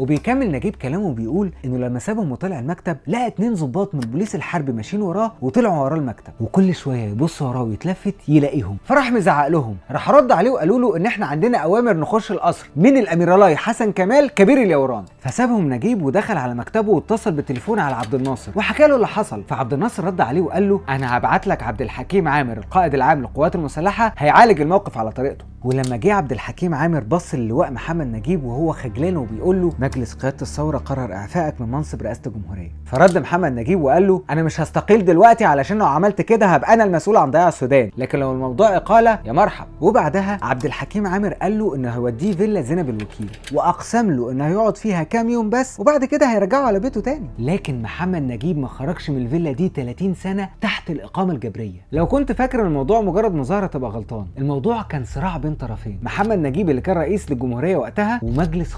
وبيكمل نجيب كلامه وبيقول انه لما سابهم وطلع المكتب لقى اتنين ظباط من بوليس الحرب ماشيين وراه وطلعوا وراه المكتب وكل شويه يبص وراه ويتلفت يلاقيهم فراح مزعق لهم راح رد عليه وقالوا له ان احنا عندنا اوامر نخش القصر من الاميرالاي حسن كمال كبير اليوران فسابهم نجيب ودخل على مكتبه واتصل بالتليفون على عبد الناصر وحكى له اللي حصل فعبد الناصر رد عليه وقال له انا هبعت لك عبد الحكيم عامر القائد العام للقوات المسلحه هيعالج الموقف على طريقته ولما جه عبد الحكيم عامر بص للواء محمد نجيب وهو خجلان وبيقول له مجلس قيادة الثورة قرر إعفائك من منصب رئاسة الجمهورية فرد محمد نجيب وقال له أنا مش هستقيل دلوقتي علشان لو عملت كده هبقى أنا المسؤول عن ضياع السودان لكن لو الموضوع إقالة يا مرحب وبعدها عبد الحكيم عامر قال له إنه هيوديه فيلا زينب الوكيل وأقسم له إنه هيقعد فيها كام يوم بس وبعد كده هيرجعه على بيته تاني لكن محمد نجيب ما خرجش من الفيلا دي 30 سنة تحت الإقامة الجبرية لو كنت فاكر إن الموضوع مجرد مظاهرة تبقى غلطان الموضوع كان صراع بين طرفين محمد نجيب اللي كان رئيس للجمهورية وقتها ومجلس